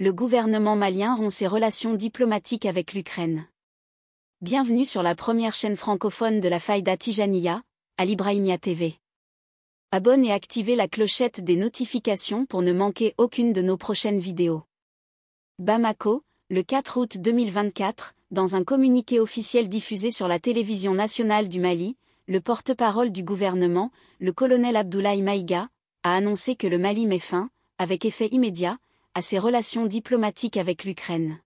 le gouvernement malien rompt ses relations diplomatiques avec l'Ukraine. Bienvenue sur la première chaîne francophone de la Faïda Tijaniya, à l'Ibrahimia TV. Abonne et activez la clochette des notifications pour ne manquer aucune de nos prochaines vidéos. Bamako, le 4 août 2024, dans un communiqué officiel diffusé sur la télévision nationale du Mali, le porte-parole du gouvernement, le colonel Abdoulaye Maïga, a annoncé que le Mali met fin, avec effet immédiat, à ses relations diplomatiques avec l'Ukraine.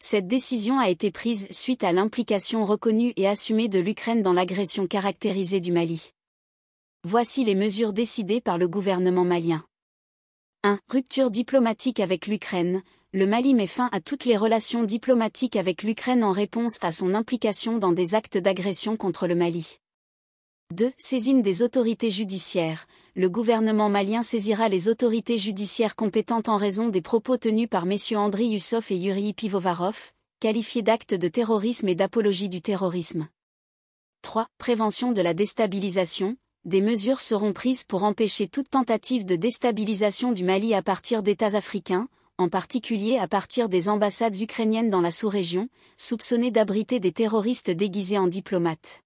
Cette décision a été prise suite à l'implication reconnue et assumée de l'Ukraine dans l'agression caractérisée du Mali. Voici les mesures décidées par le gouvernement malien. 1. Rupture diplomatique avec l'Ukraine. Le Mali met fin à toutes les relations diplomatiques avec l'Ukraine en réponse à son implication dans des actes d'agression contre le Mali. 2. Saisine des autorités judiciaires. Le gouvernement malien saisira les autorités judiciaires compétentes en raison des propos tenus par messieurs Andriy Youssov et Yuri Pivovarov, qualifiés d'actes de terrorisme et d'apologie du terrorisme. 3. Prévention de la déstabilisation. Des mesures seront prises pour empêcher toute tentative de déstabilisation du Mali à partir d'États africains, en particulier à partir des ambassades ukrainiennes dans la sous-région, soupçonnées d'abriter des terroristes déguisés en diplomates.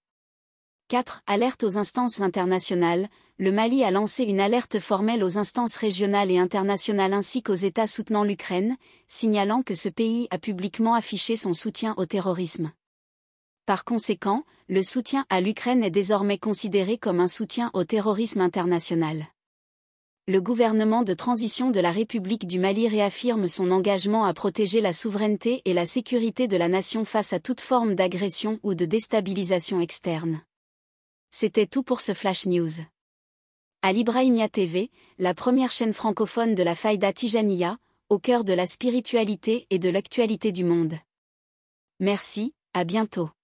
4. Alerte aux instances internationales. Le Mali a lancé une alerte formelle aux instances régionales et internationales ainsi qu'aux États soutenant l'Ukraine, signalant que ce pays a publiquement affiché son soutien au terrorisme. Par conséquent, le soutien à l'Ukraine est désormais considéré comme un soutien au terrorisme international. Le gouvernement de transition de la République du Mali réaffirme son engagement à protéger la souveraineté et la sécurité de la nation face à toute forme d'agression ou de déstabilisation externe. C'était tout pour ce Flash News. À l'Ibrahimia TV, la première chaîne francophone de la Faïda Tijaniya, au cœur de la spiritualité et de l'actualité du monde. Merci, à bientôt.